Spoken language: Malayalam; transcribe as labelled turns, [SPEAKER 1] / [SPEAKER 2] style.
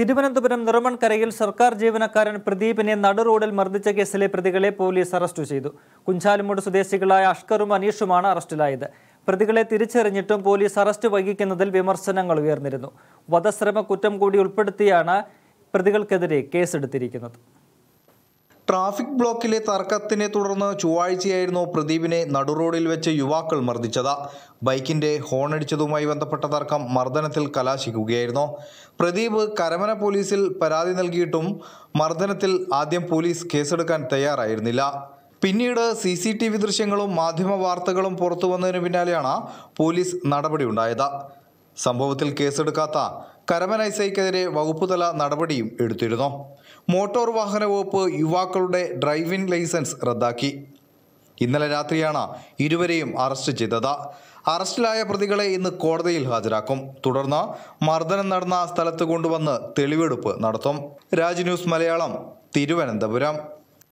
[SPEAKER 1] തിരുവനന്തപുരം നിറമൺകരയിൽ സർക്കാർ ജീവനക്കാരൻ പ്രദീപിനെ നടുറോഡിൽ മർദ്ദിച്ച കേസിലെ പ്രതികളെ പോലീസ് അറസ്റ്റ് ചെയ്തു കുഞ്ചാലുമൂട് സ്വദേശികളായ അഷ്കറും അനീഷുമാണ് അറസ്റ്റിലായത് പ്രതികളെ തിരിച്ചറിഞ്ഞിട്ടും പോലീസ് അറസ്റ്റ് വഹിക്കുന്നതിൽ വിമർശനങ്ങൾ ഉയർന്നിരുന്നു വധശ്രമ കുറ്റം കൂടി ഉൾപ്പെടുത്തിയാണ് പ്രതികൾക്കെതിരെ കേസെടുത്തിരിക്കുന്നത്
[SPEAKER 2] ട്രാഫിക് ബ്ലോക്കിലെ തർക്കത്തിനെ തുടർന്ന് ചൊവ്വാഴ്ചയായിരുന്നു പ്രദീപിനെ നടുറോഡിൽ വെച്ച് യുവാക്കൾ മർദ്ദിച്ചത് ബൈക്കിന്റെ ഹോണടിച്ചതുമായി ബന്ധപ്പെട്ട തർക്കം മർദ്ദനത്തിൽ കലാശിക്കുകയായിരുന്നു പ്രദീപ് കരമന പോലീസിൽ പരാതി നൽകിയിട്ടും മർദ്ദനത്തിൽ ആദ്യം പോലീസ് കേസെടുക്കാൻ തയ്യാറായിരുന്നില്ല പിന്നീട് സി സി ടി വി ദൃശ്യങ്ങളും മാധ്യമ വാർത്തകളും പുറത്തു വന്നതിന് പിന്നാലെയാണ് പോലീസ് നടപടിയുണ്ടായത് സംഭവത്തിൽ കേസെടുക്കാത്ത കരമനൈസയ്ക്കെതിരെ വകുപ്പുതല നടപടിയും എടുത്തിരുന്നു മോട്ടോർ വാഹന വകുപ്പ് യുവാക്കളുടെ ഡ്രൈവിംഗ് ലൈസൻസ് റദ്ദാക്കി ഇന്നലെ രാത്രിയാണ് ഇരുവരെയും അറസ്റ്റ് ചെയ്തത് അറസ്റ്റിലായ പ്രതികളെ ഇന്ന് കോടതിയിൽ ഹാജരാക്കും തുടർന്ന് മർദ്ദനം നടന്ന സ്ഥലത്ത് കൊണ്ടുവന്ന് തെളിവെടുപ്പ് നടത്തും രാജ് ന്യൂസ് മലയാളം തിരുവനന്തപുരം